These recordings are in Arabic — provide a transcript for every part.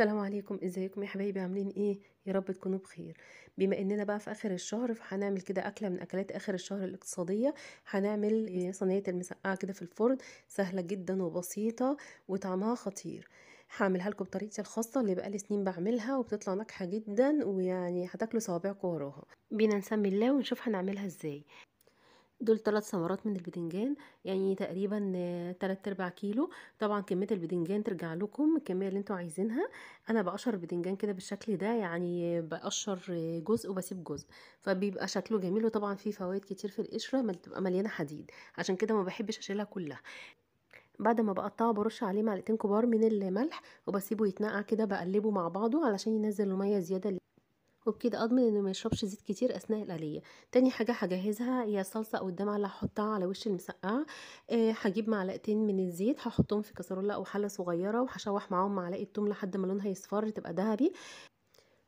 السلام عليكم ازيكم يا حبايبي عاملين ايه يا رب تكونوا بخير بما اننا بقى في اخر الشهر فهنعمل كده اكله من اكلات اخر الشهر الاقتصاديه هنعمل صينيه المسقعه كده في الفرن سهله جدا وبسيطه وطعمها خطير هعملها لكم بطريقتي الخاصه اللي بقالي سنين بعملها وبتطلع ناجحه جدا ويعني هتاكلوا صوابعكم وراها بينا نسمي الله ونشوف هنعملها ازاي دول ثلاث ثمرات من البدنجان يعني تقريبا تلات ارباع كيلو طبعا كميه البدنجان ترجع لكم الكميه اللي انتوا عايزينها انا بقشر البدنجان كده بالشكل ده يعني بقشر جزء وبسيب جزء فبيبقى شكله جميل وطبعا فيه فوائد كتير في القشره بتبقى مليانه حديد عشان كده ما بحبش اشيلها كلها بعد ما بقطعه برش عليه معلقتين كبار من الملح وبسيبه يتنقع كده بقلبه مع بعضه علشان ينزل الميه زياده وبكده اضمن انه ما يشربش زيت كتير اثناء القليه تاني حاجه هجهزها هي الصلصه او الدمعه اللي هحطها على وش المسقعه آه، هجيب معلقتين من الزيت هحطهم في كسرولة او حله صغيره وهشوح معاهم معلقه توم لحد ما لونها يصفر تبقى ذهبي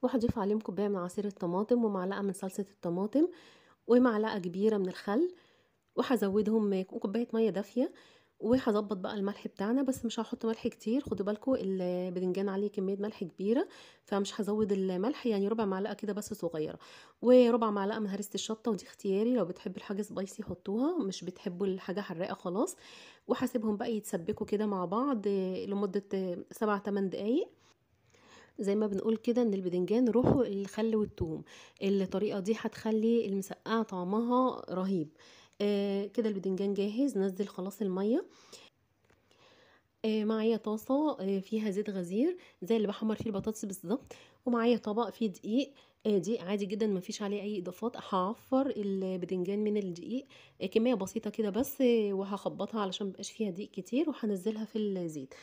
وهضيف عليهم كوبايه من عصير الطماطم ومعلقه من صلصه الطماطم ومعلقه كبيره من الخل وهزودهم آه، كوبايه ميه دافيه وهظبط بقى الملح بتاعنا بس مش هحط ملح كتير خدوا بالكم البدنجان عليه كميه ملح كبيره فمش هزود الملح يعني ربع معلقه كده بس صغيره وربع معلقه من هرسه الشطه ودي اختياري لو بتحبوا الحاجه سبايسي حطوها مش بتحبوا الحاجه حراقه خلاص وهسيبهم بقى يتسبكوا كده مع بعض لمده 7 8 دقائق زي ما بنقول كده ان البدنجان روحه الخل والثوم الطريقه دي هتخلي المسقعه طعمها رهيب آه، كده البدنجان جاهز نزل خلاص الميه آه، معايا طاسة آه، فيها زيت غزير زي اللي بحمر فيه البطاطس بالظبط ومعايا طبق فيه دقيق آه، دقيق عادي جدا مفيش عليه أي إضافات هعفر البدنجان من الدقيق كمية بسيطة كده بس وهخبطها علشان مبقاش فيها دقيق كتير وهنزلها في الزيت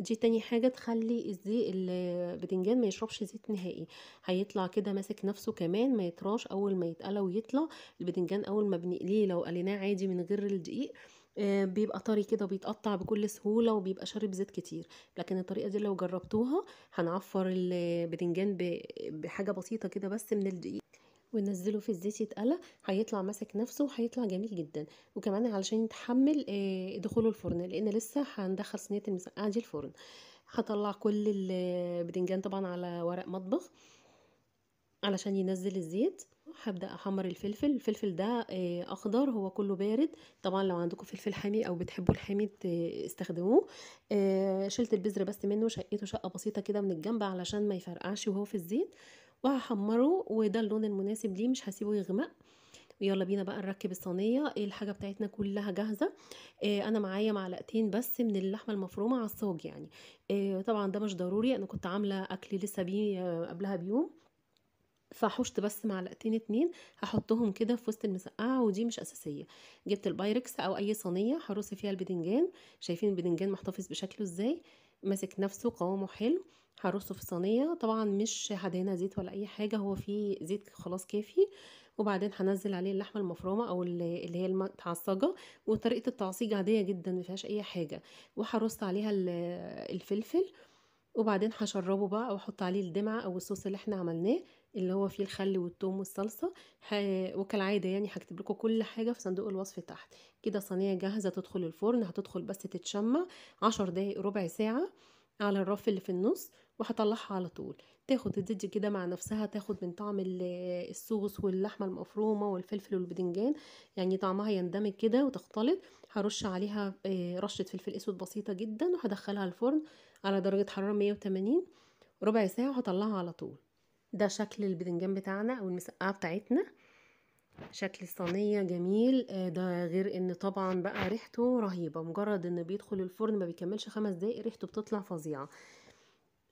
دي تاني حاجة تخلي الزيت البدنجان ما يشربش زيت نهائي هيطلع كده ماسك نفسه كمان ما يطراش أول ما يتقلى ويطلع البدنجان أول ما بنقليه لو قليناه عادي من غير الدقيق آه، بيبقى طري كده وبيتقطع بكل سهوله وبيبقى شارب زيت كتير لكن الطريقه دي لو جربتوها هنعفر البتنجان بحاجه بسيطه كده بس من الدقيق وننزله في الزيت يتقلى هيطلع ماسك نفسه وهيطلع جميل جدا وكمان علشان يتحمل آه، دخوله الفرن لان لسه هندخل صينيه المسقعه دي الفرن هطلع كل البتنجان طبعا على ورق مطبخ علشان ينزل الزيت هبدأ أحمر الفلفل الفلفل ده آه، أخضر هو كله بارد طبعا لو عندكم فلفل حامي أو بتحبوا الحامي استخدموه آه، شلت البذر بس منه شقيته شقة بسيطة كده من الجنب علشان ما يفرقعش وهو في الزيت وهحمره وده اللون المناسب ليه مش هسيبه يغمق ويلا بينا بقى نركب الصينيه إيه الحاجه بتاعتنا كلها جاهزه آه، انا معايا معلقتين بس من اللحمه المفرومه على الصاج يعني طبعا ده مش ضروري انا كنت عامله اكل لسه بيه قبلها بيوم فحشت بس معلقتين اتنين هحطهم كده في وسط المسقعه ودي مش اساسيه جبت البايركس او اي صينيه هرص فيها البدنجان شايفين البدنجان محتفظ بشكله ازاي ماسك نفسه قوامه حلو هرصه في صينيه طبعا مش هدهنها زيت ولا اي حاجه هو فيه زيت خلاص كافي وبعدين هنزل عليه اللحمه المفرومه او اللي هي المتعصجه وطريقه التعصيج عاديه جدا ما فيهاش اي حاجه وهرص عليها الفلفل وبعدين هشربه بقى واحط عليه الدمعه او الصوص اللي احنا عملناه اللي هو فيه الخل والثوم والصلصه وكالعاده يعني هكتب لكم كل حاجه في صندوق الوصف تحت كده صينيه جاهزه تدخل الفرن هتدخل بس تتشمع عشر دقايق ربع ساعه على الرف اللي في النص وهطلعها على طول تاخد تدج كده مع نفسها تاخد من طعم الصوص واللحمه المفرومه والفلفل والبدنجان يعني طعمها يندمج كده وتختلط هرش عليها آه، رشه فلفل اسود بسيطه جدا وهدخلها الفرن على درجه حراره 180 ربع ساعه وهطلعها على طول ده شكل البذنجان بتاعنا او المسقعه بتاعتنا شكل الصينيه جميل آه، ده غير ان طبعا بقى ريحته رهيبه مجرد ان بيدخل الفرن ما بيكملش خمس دقايق ريحته بتطلع فظيعه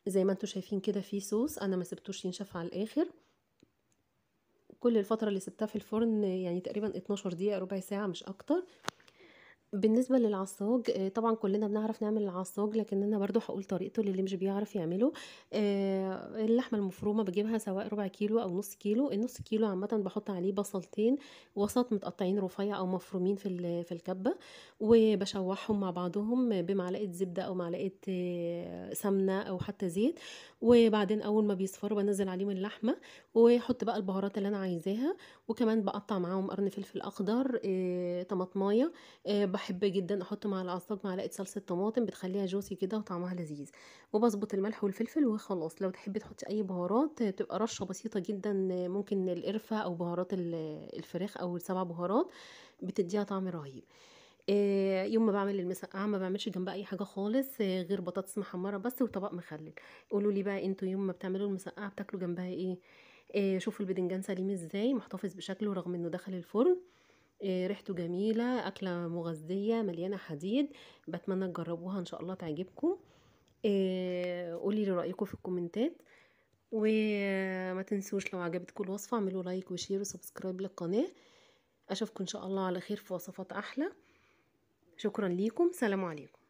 زي ما انتم شايفين كده في صوص انا ما سبتوش ينشف على الاخر كل الفتره اللي سبتها في الفرن يعني تقريبا 12 دقيقه ربع ساعه مش اكتر بالنسبة للعصاج آه، طبعًا كلّنا بنعرف نعمل العصاج، لكن أنا برضو هقول طريقته للي مش بيعرف يعمله. آه، اللحمة المفرومة بجيبها سواء ربع كيلو أو نُص كيلو، النُص كيلو عامةً بحط عليه بصلتين وسَط متقطعين رفيّع أو مفرومين في في الكبة، وبشوحهم مع بعضهم بمعلقة زبدة أو معلقة آه، سمنة أو حتى زيت، وبعدين أول ما بيصفروا بنزل عليهم اللحمة، واحط بقى البهارات اللي أنا عايزاها، وكمان بقطع معاهم قرن فلفل أخضر، طماطماية، بحب جدا احط مع الاعصاب معلقه صلصه طماطم بتخليها جوسي كده وطعمها لذيذ وبظبط الملح والفلفل وخلاص لو تحبي تحطي اي بهارات تبقى رشه بسيطه جدا ممكن القرفه او بهارات الفراخ او السبع بهارات بتديها طعم رهيب آه، يوم ما بعمل المسقعه آه، ما بعملش جنبها اي حاجه خالص آه، غير بطاطس محمره بس وطبق مخلل قولوا لي بقى انتوا يوم ما بتعملوا المسقعه بتاكلوا جنبها ايه شوفوا البدنجان سليم ازاي محتفظ بشكله رغم انه دخل الفرن آه، ريحته جميلة أكلة مغذية مليانة حديد بتمنى تجربوها إن شاء الله تعجبكم آه، قولي لي رأيكم في الكومنتات وما تنسوش لو عجبتكم الوصفة اعملوا لايك وشير وسبسكرايب للقناة أشوفكم إن شاء الله على خير في وصفات أحلى شكرا ليكم سلام عليكم